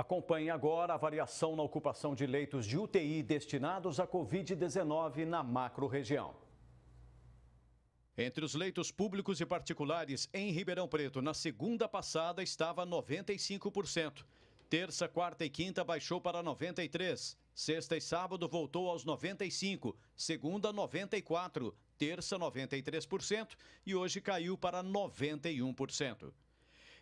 Acompanhe agora a variação na ocupação de leitos de UTI destinados à Covid-19 na macro-região. Entre os leitos públicos e particulares, em Ribeirão Preto, na segunda passada estava 95%. Terça, quarta e quinta baixou para 93. Sexta e sábado voltou aos 95, segunda 94, terça 93% e hoje caiu para 91%.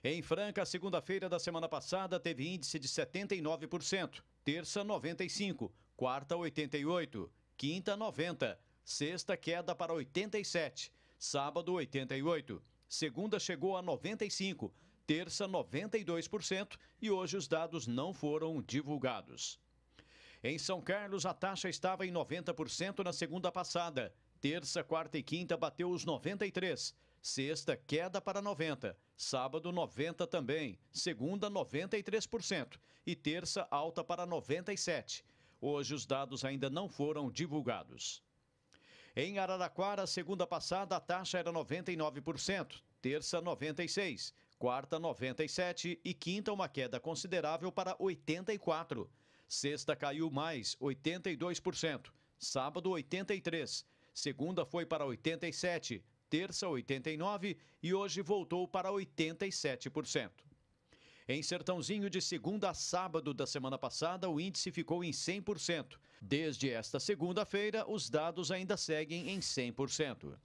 Em Franca, segunda-feira da semana passada, teve índice de 79%, terça 95%, quarta 88%, quinta 90%, sexta queda para 87%, sábado 88%, segunda chegou a 95%, terça 92% e hoje os dados não foram divulgados. Em São Carlos, a taxa estava em 90% na segunda passada. Terça, quarta e quinta bateu os 93%, Sexta, queda para 90%. Sábado, 90% também. Segunda, 93%. E terça, alta para 97%. Hoje, os dados ainda não foram divulgados. Em Araraquara, segunda passada, a taxa era 99%, terça 96%, quarta 97% e quinta uma queda considerável para 84%. Sexta caiu mais, 82%, sábado 83%, segunda foi para 87%, terça 89% e hoje voltou para 87%. Em Sertãozinho, de segunda a sábado da semana passada, o índice ficou em 100%. Desde esta segunda-feira, os dados ainda seguem em 100%.